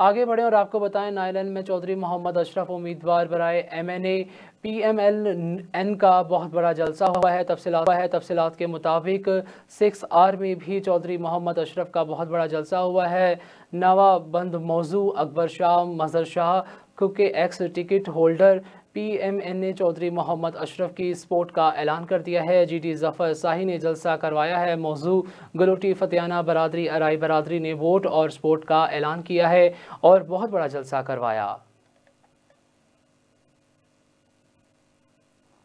आगे बढ़ें और आपको बताएं नायलैंड में चौधरी मोहम्मद अशरफ उम्मीदवार बनाए M N A P M L N का बहुत बड़ा जलसा हुआ है तफसला हुआ है तफसलत के मुताबिक सिक्स आर में भी चौधरी मोहम्मद अशरफ का बहुत बड़ा जलसा हुआ है नवा बंद मौजू अकबर शाह मजहर शाह के ex ticket holder PMNA Chaudhry Mohammad Ashraf की स्पोर्ट का ऐलान कर दिया है जीडी जफर शाही ने जलसा करवाया है मौजू गलोटी फतियाना बरदरी अराई बरदरी ने वोट और स्पोर्ट का ऐलान किया है और बहुत बड़ा जलसा करवाया